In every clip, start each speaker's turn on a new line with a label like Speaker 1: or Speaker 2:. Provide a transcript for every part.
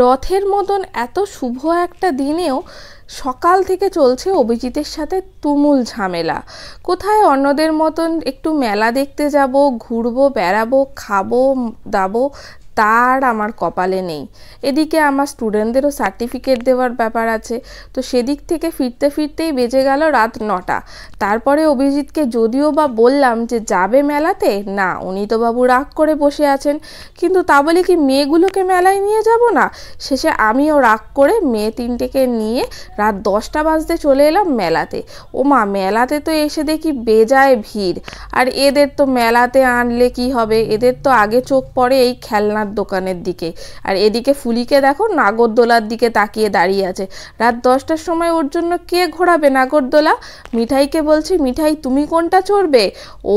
Speaker 1: রথের মতন এত শুভ একটা দিনেও সকাল থেকে চলছে অভিজিতের সাথে তুমুল ঝামেলা কোথায় অন্যদের মতন একটু মেলা দেখতে যাব ঘুরবো বেড়াবো খাবো দাবো তার আমার কপালে নেই এদিকে আমার স্টুডেন্টদেরও সার্টিফিকেট দেওয়ার ব্যাপার আছে তো সেদিক থেকে ফিরতে ফিরতেই বেজে গেল রাত নটা তারপরে অভিজিৎকে যদিও বা বললাম যে যাবে মেলাতে না উনি তো বাবু রাগ করে বসে আছেন কিন্তু তা বলে কি মেয়েগুলোকে মেলায় নিয়ে যাব না শেষে আমিও রাগ করে মেয়ে তিনটেকে নিয়ে রাত দশটা বাজতে চলে এলাম মেলাতে ও মা মেলাতে তো এসে দেখি বেজায় ভিড় আর এদের তো মেলাতে আনলে কি হবে এদের তো আগে চোখ পড়ে এই খেলনা সোনার দোকানের দিকে আর এদিকে ফুলিকে দেখো নাগরদোলার দিকে তাকিয়ে দাঁড়িয়ে আছে রাত দশটার সময় ওর জন্য কে ঘোরাবে নাগরদোলা মিঠাইকে বলছি মিঠাই তুমি কোনটা চড়বে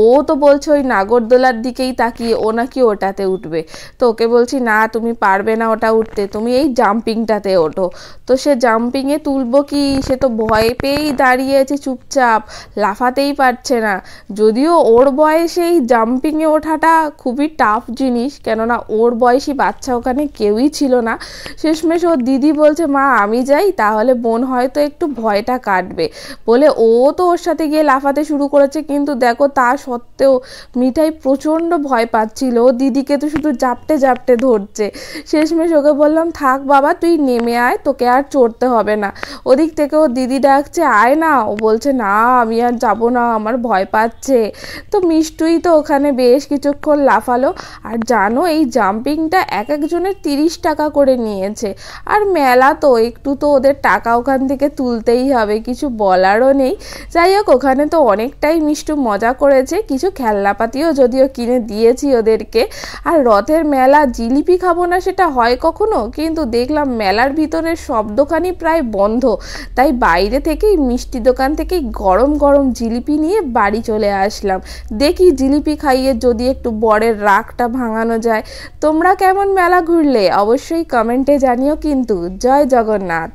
Speaker 1: ও তো বলছে ওই নাগরদোলার দিকেই তাকিয়ে ও নাকি ওটাতে উঠবে তো ওকে বলছি না তুমি পারবে না ওটা উঠতে তুমি এই জাম্পিংটাতে ওঠো তো সে জাম্পিংয়ে তুলবো কি সে তো ভয় পেয়েই দাঁড়িয়েছে চুপচাপ লাফাতেই পারছে না যদিও ওর বয়সে এই জাম্পিংয়ে ওঠাটা খুবই টাফ জিনিস কেননা ওর বয়সী বাচ্চা ওখানে কেউই ছিল না শেষমেশ ওর দিদি বলছে মা আমি যাই তাহলে বোন হয়তো একটু ভয়টা কাটবে বলে ও তো ওর সাথে গিয়ে লাফাতে শুরু করেছে কিন্তু দেখো তা সত্ত্বেও মিঠাই প্রচণ্ড ভয় পাচ্ছিল ও দিদিকে তো শুধু জাপটে জাপটে ধরছে শেষমেশ ওকে বললাম থাক বাবা তুই নেমে আয় তোকে আর চড়তে হবে না ওদিক থেকে ও দিদি ডাকছে আয় না ও বলছে না আমি আর যাবো না আমার ভয় পাচ্ছে তো মিষ্টুই তো ওখানে বেশ কিছুক্ষণ লাফালো আর জানো এই জাম্পিং শপিংটা এক একজনের তিরিশ টাকা করে নিয়েছে আর মেলা তো একটু তো ওদের টাকা ওখান থেকে তুলতেই হবে কিছু বলারও নেই যাই হোক ওখানে তো অনেকটাই মিষ্টু মজা করেছে কিছু খেলনাপাতিও যদিও কিনে দিয়েছি ওদেরকে আর রথের মেলা জিলিপি খাবো না সেটা হয় কখনো কিন্তু দেখলাম মেলার ভিতরে সব দোকানই প্রায় বন্ধ তাই বাইরে থেকেই মিষ্টি দোকান থেকেই গরম গরম জিলিপি নিয়ে বাড়ি চলে আসলাম দেখি জিলিপি খাইয়ে যদি একটু বরের রাগটা ভাঙানো যায় তো তোমরা কেমন মেলা ঘুরলে অবশ্যই কমেন্টে জানিও কিন্তু জয় জগন্নাথ